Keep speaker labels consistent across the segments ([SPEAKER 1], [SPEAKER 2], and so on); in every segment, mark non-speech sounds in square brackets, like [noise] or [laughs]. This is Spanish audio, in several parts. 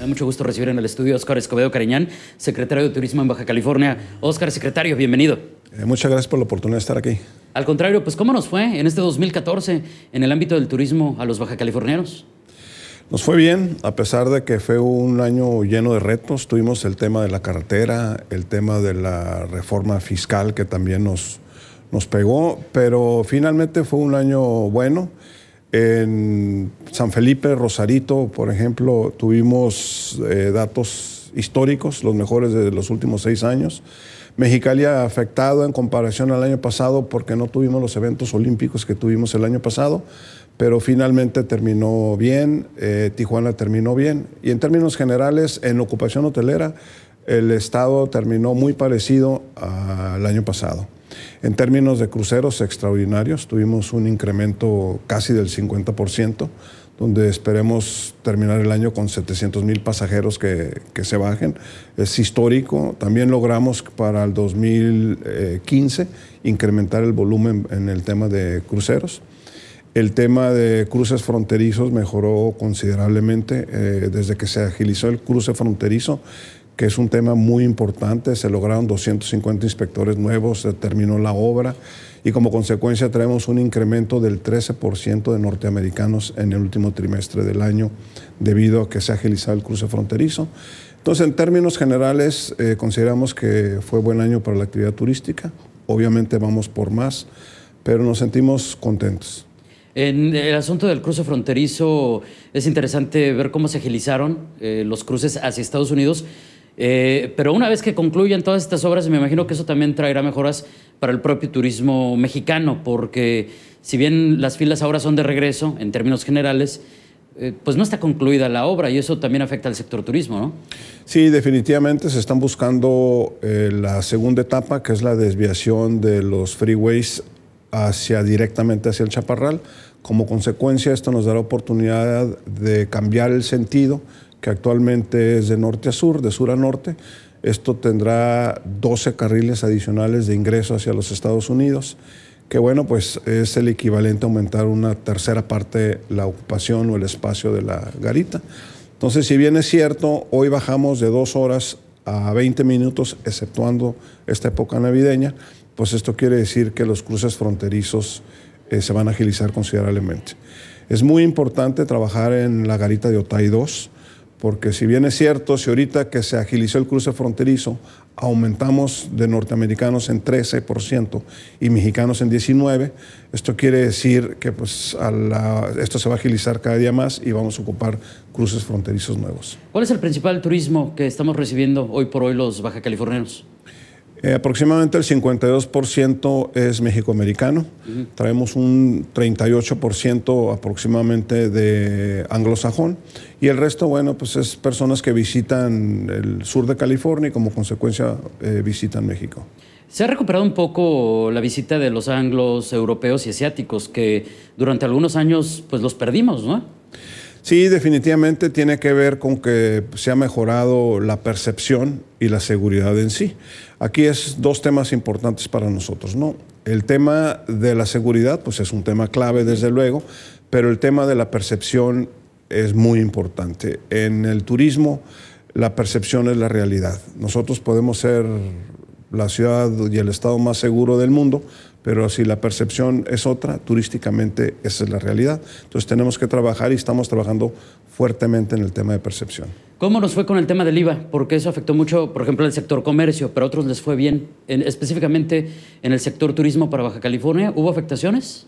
[SPEAKER 1] da mucho gusto recibir en el estudio a Óscar Escobedo Cariñán, secretario de Turismo en Baja California. Oscar, secretario, bienvenido.
[SPEAKER 2] Eh, muchas gracias por la oportunidad de estar aquí.
[SPEAKER 1] Al contrario, pues ¿cómo nos fue en este 2014 en el ámbito del turismo a los bajacalifornianos?
[SPEAKER 2] Nos fue bien, a pesar de que fue un año lleno de retos. Tuvimos el tema de la carretera, el tema de la reforma fiscal que también nos, nos pegó, pero finalmente fue un año bueno. En San Felipe, Rosarito, por ejemplo, tuvimos eh, datos históricos, los mejores de los últimos seis años. Mexicali ha afectado en comparación al año pasado porque no tuvimos los eventos olímpicos que tuvimos el año pasado, pero finalmente terminó bien, eh, Tijuana terminó bien. Y en términos generales, en ocupación hotelera, el estado terminó muy parecido al año pasado. En términos de cruceros extraordinarios, tuvimos un incremento casi del 50%, donde esperemos terminar el año con 700 mil pasajeros que, se bajen. Es histórico. También logramos para el 2015 incrementar el volumen en el tema de cruceros. El tema de cruces fronterizos mejoró considerablemente eh, desde que se agilizó el cruce fronterizo que es un tema muy importante. Se lograron 250 inspectores nuevos, se terminó la obra y como consecuencia traemos un incremento del 13% de norteamericanos en el último trimestre del año debido a que se ha agilizado el cruce fronterizo. Entonces, en términos generales, eh, consideramos que fue buen año para la actividad turística. Obviamente vamos por más, pero nos sentimos contentos.
[SPEAKER 1] En el asunto del cruce fronterizo es interesante ver cómo se agilizaron eh, los cruces hacia Estados Unidos, eh, pero una vez que concluyan todas estas obras, me imagino que eso también traerá mejoras para el propio turismo mexicano, porque si bien las filas ahora son de regreso, en términos generales, eh, pues no está concluida la obra y eso también afecta al sector turismo, ¿no?
[SPEAKER 2] Sí, definitivamente se están buscando eh, la segunda etapa, que es la desviación de los freeways hacia directamente hacia el Chaparral. Como consecuencia, esto nos dará oportunidad de cambiar el sentido que actualmente es de norte a sur, de sur a norte. Esto tendrá 12 carriles adicionales de ingreso hacia los Estados Unidos, que bueno, pues es el equivalente a aumentar una tercera parte la ocupación o el espacio de la garita. Entonces, si bien es cierto, hoy bajamos de dos horas a 20 minutos, exceptuando esta época navideña, pues esto quiere decir que los cruces fronterizos eh, se van a agilizar considerablemente. Es muy importante trabajar en la garita de Otay 2 porque si bien es cierto, si ahorita que se agilizó el cruce fronterizo, aumentamos de norteamericanos en 13% y mexicanos en 19%, esto quiere decir que pues, esto se va a agilizar cada día más y vamos a ocupar cruces fronterizos nuevos.
[SPEAKER 1] ¿Cuál es el principal turismo que estamos recibiendo hoy por hoy los baja californianos?
[SPEAKER 2] Eh, aproximadamente el 52% es mexicoamericano. americano Traemos un 38% aproximadamente de anglosajón. Y el resto, bueno, pues es personas que visitan el sur de California y como consecuencia eh, visitan México.
[SPEAKER 1] Se ha recuperado un poco la visita de los anglos europeos y asiáticos, que durante algunos años pues los perdimos, ¿no?
[SPEAKER 2] Sí, definitivamente tiene que ver con que se ha mejorado la percepción y la seguridad en sí. Aquí es dos temas importantes para nosotros, ¿no? El tema de la seguridad, pues es un tema clave desde luego, pero el tema de la percepción es muy importante. En el turismo, la percepción es la realidad. Nosotros podemos ser la ciudad y el estado más seguro del mundo, pero si la percepción es otra, turísticamente esa es la realidad. Entonces tenemos que trabajar y estamos trabajando fuertemente en el tema de percepción.
[SPEAKER 1] ¿Cómo nos fue con el tema del IVA? Porque eso afectó mucho, por ejemplo, al sector comercio, pero a otros les fue bien, específicamente en el sector turismo para Baja California. ¿Hubo afectaciones?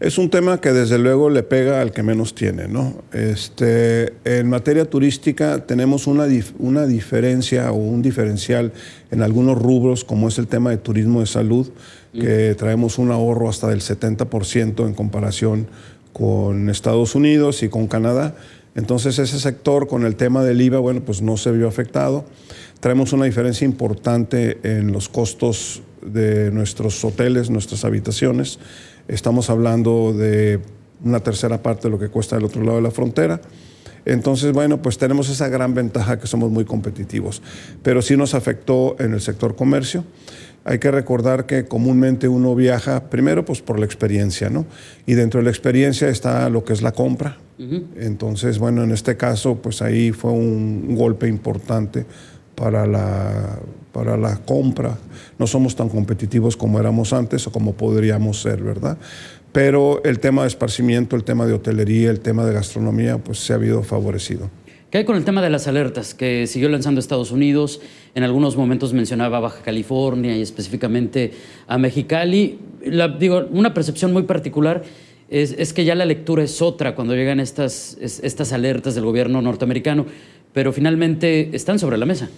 [SPEAKER 2] Es un tema que desde luego le pega al que menos tiene. ¿no? Este, en materia turística tenemos una, una diferencia o un diferencial en algunos rubros, como es el tema de turismo de salud, que traemos un ahorro hasta del 70% en comparación con Estados Unidos y con Canadá. Entonces ese sector con el tema del IVA, bueno, pues no se vio afectado. Traemos una diferencia importante en los costos de nuestros hoteles, nuestras habitaciones. Estamos hablando de una tercera parte de lo que cuesta el otro lado de la frontera. Entonces, bueno, pues tenemos esa gran ventaja que somos muy competitivos, pero sí nos afectó en el sector comercio. Hay que recordar que comúnmente uno viaja primero pues por la experiencia, ¿no? Y dentro de la experiencia está lo que es la compra. Entonces, bueno, en este caso pues ahí fue un golpe importante para la, para la compra. No somos tan competitivos como éramos antes o como podríamos ser, ¿verdad? Pero el tema de esparcimiento, el tema de hotelería, el tema de gastronomía, pues se ha habido favorecido.
[SPEAKER 1] ¿Qué hay con el tema de las alertas que siguió lanzando Estados Unidos? En algunos momentos mencionaba Baja California y específicamente a Mexicali. digo, una percepción muy particular es, es, que ya la lectura es otra cuando llegan estas, estas alertas del gobierno norteamericano, pero finalmente están sobre la mesa.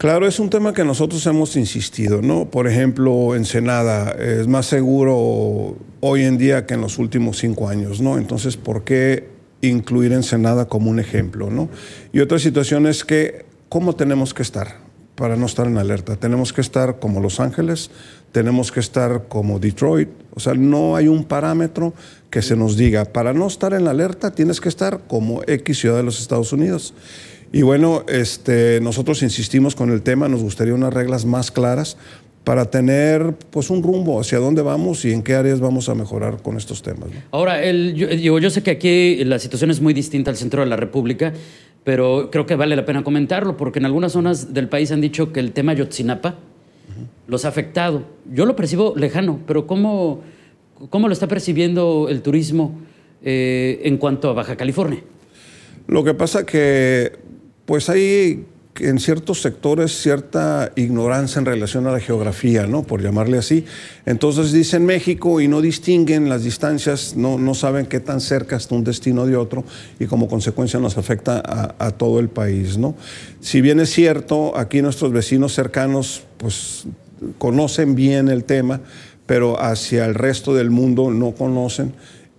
[SPEAKER 2] Claro, es un tema que nosotros hemos insistido, ¿no? Por ejemplo, Ensenada es más seguro hoy en día que en los últimos cinco años, ¿no? Entonces, ¿por qué incluir Ensenada como un ejemplo, ¿no? Y otra situación es que, ¿cómo tenemos que estar? para no estar en alerta. Tenemos que estar como Los Ángeles, tenemos que estar como Detroit. O sea, no hay un parámetro que se nos diga, para no estar en alerta tienes que estar como X ciudad de los Estados Unidos. Y bueno, este, nosotros insistimos con el tema, nos gustaría unas reglas más claras para tener pues un rumbo hacia dónde vamos y en qué áreas vamos a mejorar con estos temas.
[SPEAKER 1] Ahora, el, yo, yo sé que aquí la situación es muy distinta al centro de la República, pero creo que vale la pena comentarlo porque en algunas zonas del país han dicho que el tema Yotzinapa los ha afectado. Yo lo percibo lejano, pero ¿cómo, cómo lo está percibiendo el turismo eh, en cuanto a Baja California?
[SPEAKER 2] Lo que pasa que pues hay en ciertos sectores cierta ignorancia en relación a la geografía, ¿no? Por llamarle así. Entonces dicen México y no distinguen las distancias, no, no saben qué tan cerca está un destino de otro y como consecuencia nos afecta a, todo el país, ¿no? Si bien es cierto, aquí nuestros vecinos cercanos, pues conocen bien el tema, pero hacia el resto del mundo no conocen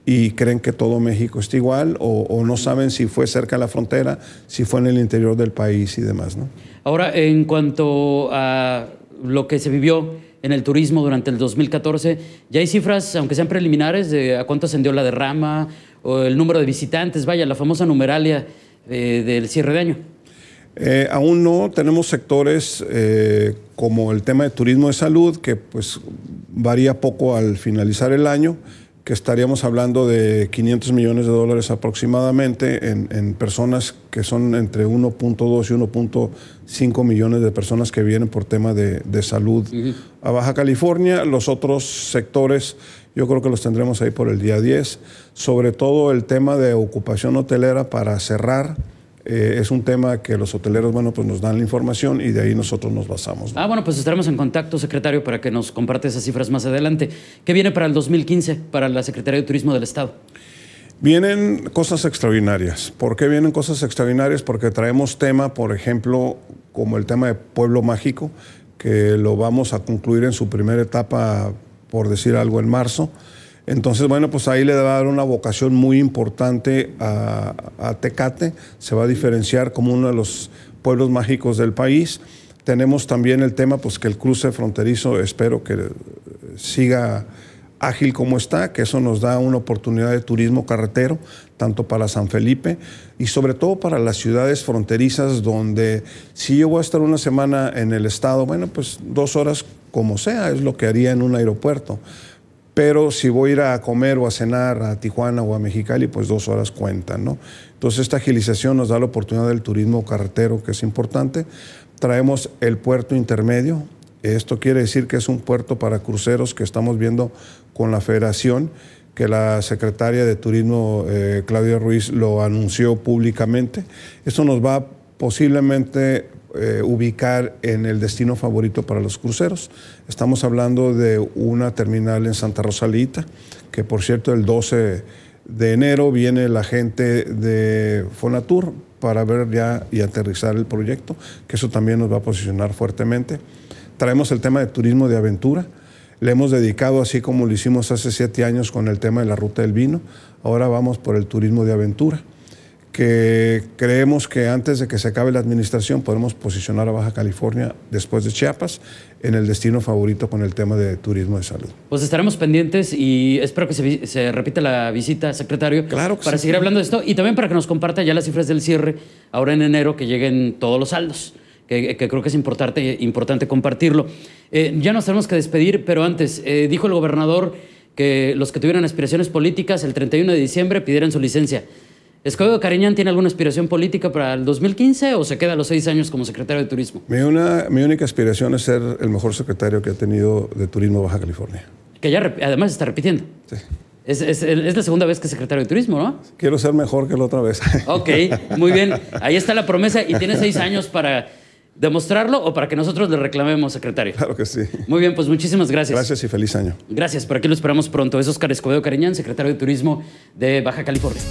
[SPEAKER 2] y creen que todo México está igual o, no saben si fue cerca de la frontera, si fue en el interior del país y demás. ¿no?
[SPEAKER 1] Ahora, en cuanto a lo que se vivió en el turismo durante el 2014, ya hay cifras, aunque sean preliminares, de a cuánto ascendió la derrama o el número de visitantes, vaya, la famosa numeralia eh, del cierre de año.
[SPEAKER 2] Eh, aún no tenemos sectores eh, como el tema de turismo de salud, que pues varía poco al finalizar el año que estaríamos hablando de 500 millones de dólares aproximadamente en, personas que son entre 1.2 y 1.5 millones de personas que vienen por tema de, salud a Baja California. Los otros sectores yo creo que los tendremos ahí por el día 10. Sobre todo el tema de ocupación hotelera para cerrar eh, es un tema que los hoteleros, bueno, pues nos dan la información y de ahí nosotros nos basamos.
[SPEAKER 1] Ah, bueno, pues estaremos en contacto, secretario, para que nos comparte esas cifras más adelante. ¿Qué viene para el 2015 para la Secretaría de Turismo del Estado?
[SPEAKER 2] Vienen cosas extraordinarias. ¿Por qué vienen cosas extraordinarias? Porque traemos tema, por ejemplo, como el tema de Pueblo Mágico, que lo vamos a concluir en su primera etapa, por decir algo, en marzo. Entonces, bueno, pues ahí le va a dar una vocación muy importante a, Tecate, se va a diferenciar como uno de los pueblos mágicos del país. Tenemos también el tema, pues que el cruce fronterizo espero que siga ágil como está, que eso nos da una oportunidad de turismo carretero, tanto para San Felipe y sobre todo para las ciudades fronterizas, donde si yo voy a estar una semana en el estado, bueno, pues dos horas como sea, es lo que haría en un aeropuerto. Pero si voy a ir a comer o a cenar a Tijuana o a Mexicali, pues dos horas cuentan, ¿no? Entonces esta agilización nos da la oportunidad del turismo carretero, que es importante. Traemos el puerto intermedio. Esto quiere decir que es un puerto para cruceros que estamos viendo con la federación, que la secretaria de Turismo, eh, Claudia Ruiz, lo anunció públicamente. Esto nos va posiblemente eh, ubicar en el destino favorito para los cruceros. Estamos hablando de una terminal en Santa Rosalita, que por cierto el 12 de enero viene la gente de Fonatur para ver ya y aterrizar el proyecto, que eso también nos va a posicionar fuertemente. Traemos el tema de turismo de aventura. Le hemos dedicado, así como lo hicimos hace siete años con el tema de la ruta del vino, ahora vamos por el turismo de aventura que creemos que antes de que se acabe la administración podemos posicionar a Baja California después de Chiapas en el destino favorito con el tema de turismo de salud.
[SPEAKER 1] Pues estaremos pendientes y espero que se, repita la visita, secretario, para seguir hablando de esto y también para que nos comparta ya las cifras del cierre ahora en enero que lleguen todos los saldos. Que, creo que es importante, importante compartirlo. Eh, ya nos tenemos que despedir, pero antes, eh, dijo el gobernador que los que tuvieran aspiraciones políticas el 31 de diciembre pidieran su licencia. ¿Escobedo Cariñán tiene alguna aspiración política para el 2015 o se queda a los seis años como secretario de Turismo?
[SPEAKER 2] Mi, mi única aspiración es ser el mejor secretario que ha tenido de Turismo Baja California.
[SPEAKER 1] Que ya además está repitiendo. Sí. Es, es, la segunda vez que es secretario de Turismo, ¿no?
[SPEAKER 2] Quiero ser mejor que la otra vez. [laughs]
[SPEAKER 1] Ok, muy bien. Ahí está la promesa y tiene seis años para demostrarlo o para que nosotros le reclamemos, secretario. Claro que sí. Muy bien, pues muchísimas gracias.
[SPEAKER 2] Gracias y feliz año.
[SPEAKER 1] Gracias, por aquí lo esperamos pronto. Es Oscar Escobedo Cariñán, secretario de Turismo de Baja California.